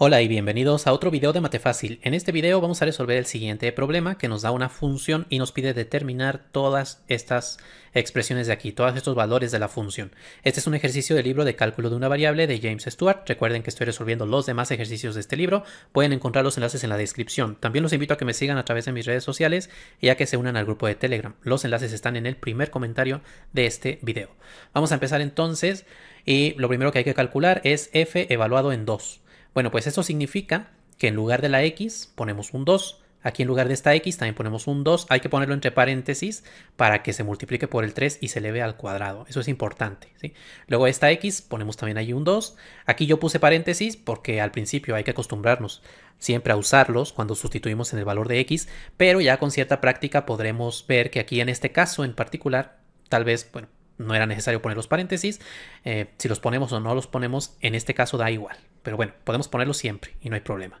Hola y bienvenidos a otro video de Mate Fácil. En este video vamos a resolver el siguiente problema que nos da una función y nos pide determinar todas estas expresiones de aquí, todos estos valores de la función. Este es un ejercicio del libro de cálculo de una variable de James Stewart. Recuerden que estoy resolviendo los demás ejercicios de este libro. Pueden encontrar los enlaces en la descripción. También los invito a que me sigan a través de mis redes sociales y a que se unan al grupo de Telegram. Los enlaces están en el primer comentario de este video. Vamos a empezar entonces y lo primero que hay que calcular es f evaluado en 2. Bueno, pues eso significa que en lugar de la x ponemos un 2. Aquí en lugar de esta x también ponemos un 2. Hay que ponerlo entre paréntesis para que se multiplique por el 3 y se eleve al cuadrado. Eso es importante. ¿sí? Luego esta x ponemos también ahí un 2. Aquí yo puse paréntesis porque al principio hay que acostumbrarnos siempre a usarlos cuando sustituimos en el valor de x. Pero ya con cierta práctica podremos ver que aquí en este caso en particular tal vez, bueno, no era necesario poner los paréntesis. Eh, si los ponemos o no los ponemos, en este caso da igual. Pero bueno, podemos ponerlos siempre y no hay problema.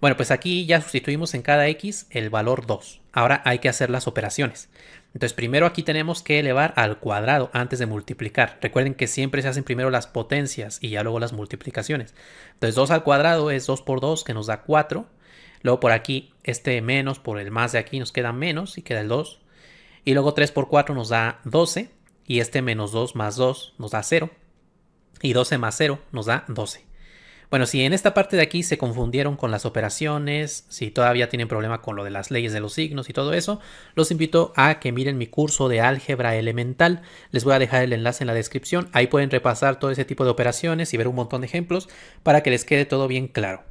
Bueno, pues aquí ya sustituimos en cada x el valor 2. Ahora hay que hacer las operaciones. Entonces primero aquí tenemos que elevar al cuadrado antes de multiplicar. Recuerden que siempre se hacen primero las potencias y ya luego las multiplicaciones. Entonces 2 al cuadrado es 2 por 2 que nos da 4. Luego por aquí este menos por el más de aquí nos queda menos y queda el 2. Y luego 3 por 4 nos da 12 y este menos 2 más 2 nos da 0 y 12 más 0 nos da 12. Bueno, si en esta parte de aquí se confundieron con las operaciones, si todavía tienen problema con lo de las leyes de los signos y todo eso, los invito a que miren mi curso de álgebra elemental. Les voy a dejar el enlace en la descripción. Ahí pueden repasar todo ese tipo de operaciones y ver un montón de ejemplos para que les quede todo bien claro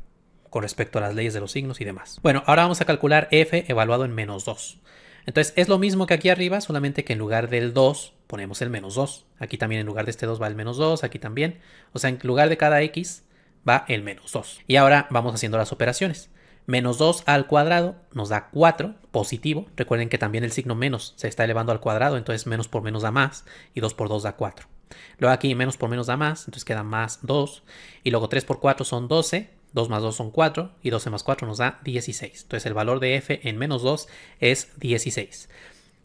con respecto a las leyes de los signos y demás. Bueno, ahora vamos a calcular f evaluado en menos 2. Entonces es lo mismo que aquí arriba, solamente que en lugar del 2 ponemos el menos 2. Aquí también en lugar de este 2 va el menos 2, aquí también. O sea, en lugar de cada x va el menos 2. Y ahora vamos haciendo las operaciones. Menos 2 al cuadrado nos da 4, positivo. Recuerden que también el signo menos se está elevando al cuadrado, entonces menos por menos da más, y 2 por 2 da 4. Luego aquí menos por menos da más, entonces queda más 2. Y luego 3 por 4 son 12, 2 más 2 son 4 y 12 más 4 nos da 16. Entonces el valor de f en menos 2 es 16.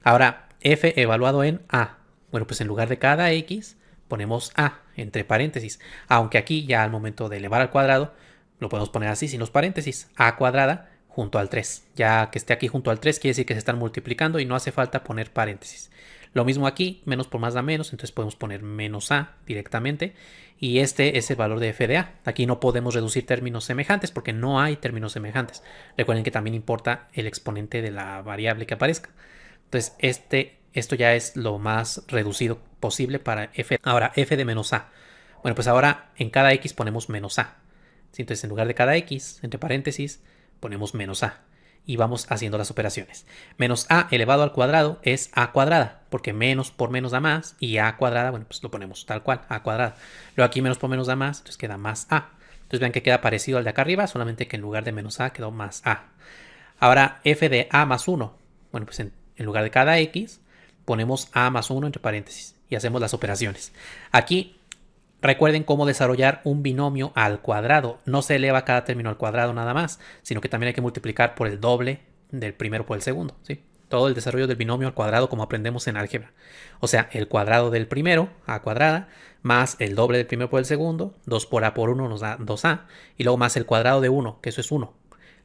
Ahora, f evaluado en a. Bueno, pues en lugar de cada x ponemos a entre paréntesis, aunque aquí ya al momento de elevar al cuadrado lo podemos poner así sin los paréntesis, a cuadrada junto al 3. Ya que esté aquí junto al 3 quiere decir que se están multiplicando y no hace falta poner paréntesis. Lo mismo aquí, menos por más da menos, entonces podemos poner menos a directamente y este es el valor de f de a. Aquí no podemos reducir términos semejantes porque no hay términos semejantes. Recuerden que también importa el exponente de la variable que aparezca. Entonces este esto ya es lo más reducido posible para f. Ahora, f de menos a. Bueno, pues ahora en cada x ponemos menos a. Entonces, en lugar de cada x, entre paréntesis, ponemos menos a. Y vamos haciendo las operaciones. Menos a elevado al cuadrado es a cuadrada, porque menos por menos da más, y a cuadrada, bueno, pues lo ponemos tal cual, a cuadrada. Luego aquí menos por menos da más, entonces queda más a. Entonces vean que queda parecido al de acá arriba, solamente que en lugar de menos a quedó más a. Ahora f de a más 1, bueno, pues en, en lugar de cada x, ponemos A más 1 entre paréntesis y hacemos las operaciones. Aquí recuerden cómo desarrollar un binomio al cuadrado. No se eleva cada término al cuadrado nada más, sino que también hay que multiplicar por el doble del primero por el segundo. ¿sí? Todo el desarrollo del binomio al cuadrado como aprendemos en álgebra. O sea, el cuadrado del primero, A cuadrada, más el doble del primero por el segundo, 2 por A por 1 nos da 2A, y luego más el cuadrado de 1, que eso es 1.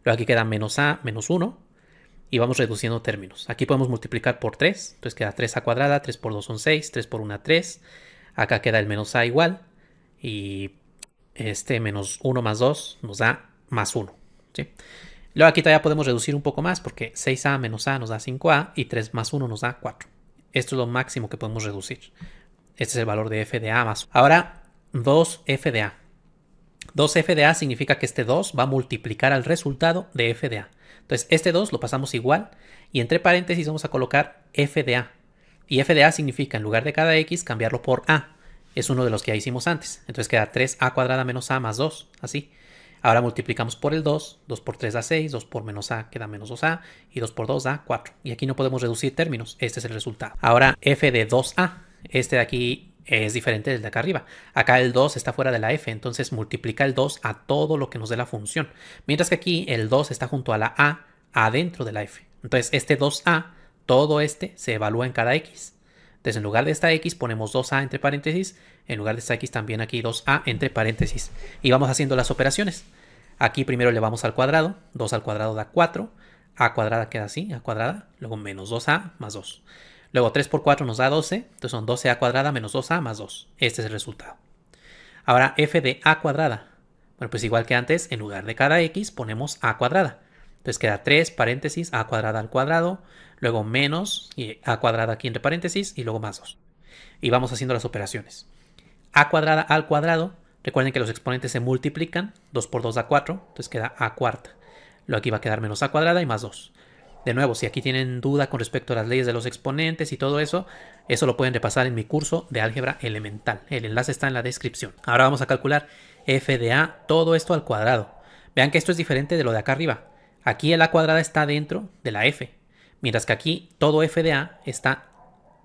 Luego aquí queda menos A menos 1, y vamos reduciendo términos. Aquí podemos multiplicar por 3, entonces queda 3a cuadrada, 3 por 2 son 6, 3 por 1 3. Acá queda el menos a igual y este menos 1 más 2 nos da más 1. Luego aquí todavía podemos reducir un poco más porque 6a menos a nos da 5a y 3 más 1 nos da 4. Esto es lo máximo que podemos reducir. Este es el valor de f de a más. Ahora 2f de a. 2f de a significa que este 2 va a multiplicar al resultado de f de a. Entonces, este 2 lo pasamos igual y entre paréntesis vamos a colocar f de a. Y f de a significa, en lugar de cada x, cambiarlo por a. Es uno de los que ya hicimos antes. Entonces queda 3a cuadrada menos a más 2, así. Ahora multiplicamos por el 2, 2 por 3 da 6, 2 por menos a queda menos 2a y 2 por 2 da 4. Y aquí no podemos reducir términos, este es el resultado. Ahora f de 2a, este de aquí es diferente desde acá arriba. Acá el 2 está fuera de la f, entonces multiplica el 2 a todo lo que nos dé la función. Mientras que aquí el 2 está junto a la a adentro de la f. Entonces este 2a, todo este se evalúa en cada x. Entonces en lugar de esta x ponemos 2a entre paréntesis, en lugar de esta x también aquí 2a entre paréntesis. Y vamos haciendo las operaciones. Aquí primero le vamos al cuadrado, 2 al cuadrado da 4, a cuadrada queda así, a cuadrada, luego menos 2a más 2. Luego 3 por 4 nos da 12, entonces son 12a cuadrada menos 2a más 2. Este es el resultado. Ahora f de a cuadrada. Bueno, pues igual que antes, en lugar de cada x ponemos a cuadrada. Entonces queda 3 paréntesis a cuadrada al cuadrado, luego menos y a cuadrada aquí entre paréntesis y luego más 2. Y vamos haciendo las operaciones. a cuadrada al cuadrado, recuerden que los exponentes se multiplican, 2 por 2 da 4, entonces queda a cuarta. Luego aquí va a quedar menos a cuadrada y más 2. De nuevo, si aquí tienen duda con respecto a las leyes de los exponentes y todo eso, eso lo pueden repasar en mi curso de álgebra elemental. El enlace está en la descripción. Ahora vamos a calcular f de a, todo esto al cuadrado. Vean que esto es diferente de lo de acá arriba. Aquí el a cuadrada está dentro de la f, mientras que aquí todo f de a está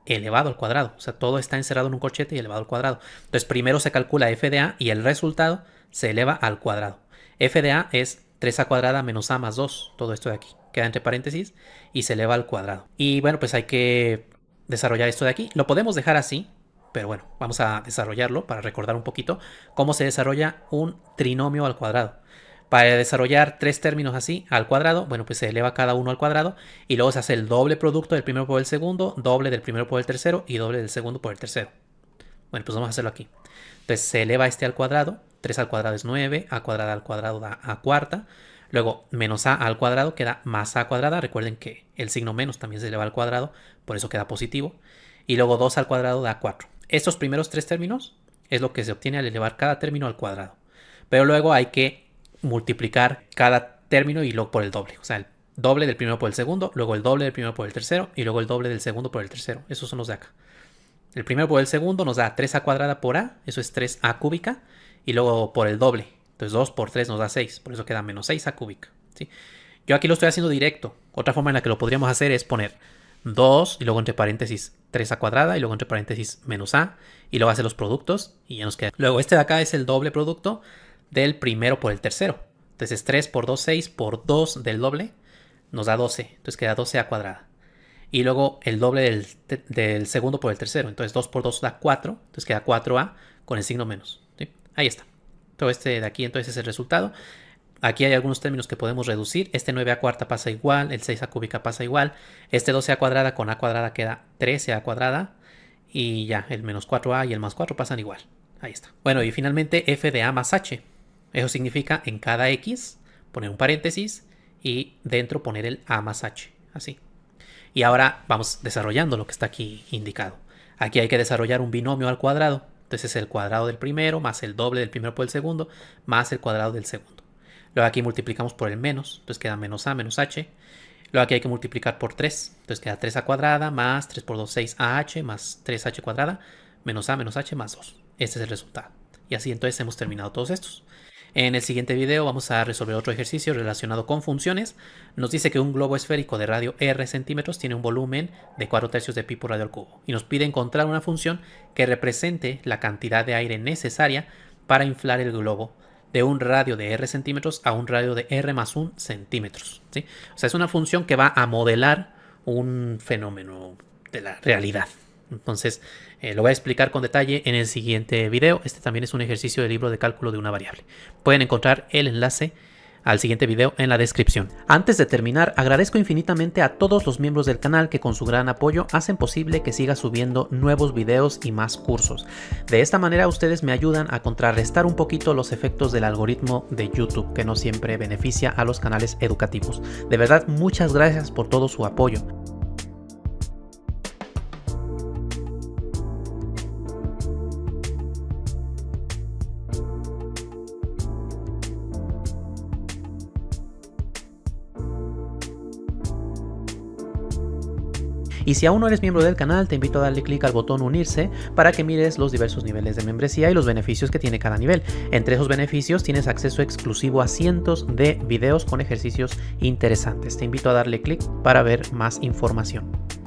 elevado al cuadrado. O sea, todo está encerrado en un corchete y elevado al cuadrado. Entonces primero se calcula f de a y el resultado se eleva al cuadrado. f de a es 3a cuadrada menos a más 2, todo esto de aquí, queda entre paréntesis y se eleva al cuadrado. Y bueno, pues hay que desarrollar esto de aquí. Lo podemos dejar así, pero bueno, vamos a desarrollarlo para recordar un poquito cómo se desarrolla un trinomio al cuadrado. Para desarrollar tres términos así al cuadrado, bueno, pues se eleva cada uno al cuadrado y luego se hace el doble producto del primero por el segundo, doble del primero por el tercero y doble del segundo por el tercero. Bueno, pues vamos a hacerlo aquí. Entonces se eleva este al cuadrado 3 al cuadrado es 9, a cuadrada al cuadrado da a cuarta. Luego, menos a al cuadrado queda más a cuadrada. Recuerden que el signo menos también se eleva al cuadrado, por eso queda positivo. Y luego 2 al cuadrado da 4. Estos primeros tres términos es lo que se obtiene al elevar cada término al cuadrado. Pero luego hay que multiplicar cada término y luego por el doble. O sea, el doble del primero por el segundo, luego el doble del primero por el tercero y luego el doble del segundo por el tercero. Esos son los de acá. El primero por el segundo nos da 3a cuadrada por a, eso es 3a cúbica y luego por el doble. Entonces 2 por 3 nos da 6, por eso queda menos 6 a cúbica. Yo aquí lo estoy haciendo directo. Otra forma en la que lo podríamos hacer es poner 2 y luego entre paréntesis 3 a cuadrada y luego entre paréntesis menos a y luego hace los productos y ya nos queda. Luego este de acá es el doble producto del primero por el tercero. Entonces 3 por 2, 6 por 2 del doble nos da 12. Entonces queda 12 a cuadrada. Y luego el doble del segundo por el tercero. Entonces 2 por 2 da 4. Entonces queda 4a con el signo menos. Ahí está. Todo este de aquí entonces es el resultado. Aquí hay algunos términos que podemos reducir. Este 9 a cuarta pasa igual, el 6 a cúbica pasa igual. Este 12 a cuadrada con a cuadrada queda 13 a cuadrada. Y ya, el menos 4a y el más 4 pasan igual. Ahí está. Bueno, y finalmente f de a más h. Eso significa en cada x poner un paréntesis y dentro poner el a más h. Así. Y ahora vamos desarrollando lo que está aquí indicado. Aquí hay que desarrollar un binomio al cuadrado. Entonces es el cuadrado del primero más el doble del primero por el segundo más el cuadrado del segundo. Luego aquí multiplicamos por el menos, entonces queda menos a menos h. Luego aquí hay que multiplicar por 3, entonces queda 3a cuadrada más 3 por 2, 6ah más 3h cuadrada menos a menos h más 2. Este es el resultado. Y así entonces hemos terminado todos estos. En el siguiente video vamos a resolver otro ejercicio relacionado con funciones. Nos dice que un globo esférico de radio r centímetros tiene un volumen de 4 tercios de pi por radio al cubo y nos pide encontrar una función que represente la cantidad de aire necesaria para inflar el globo de un radio de r centímetros a un radio de r más 1 centímetros. O sea, es una función que va a modelar un fenómeno de la realidad. Entonces, eh, lo voy a explicar con detalle en el siguiente video. Este también es un ejercicio de libro de cálculo de una variable. Pueden encontrar el enlace al siguiente video en la descripción. Antes de terminar, agradezco infinitamente a todos los miembros del canal que con su gran apoyo hacen posible que siga subiendo nuevos videos y más cursos. De esta manera ustedes me ayudan a contrarrestar un poquito los efectos del algoritmo de YouTube que no siempre beneficia a los canales educativos. De verdad, muchas gracias por todo su apoyo. Y si aún no eres miembro del canal, te invito a darle clic al botón unirse para que mires los diversos niveles de membresía y los beneficios que tiene cada nivel. Entre esos beneficios tienes acceso exclusivo a cientos de videos con ejercicios interesantes. Te invito a darle clic para ver más información.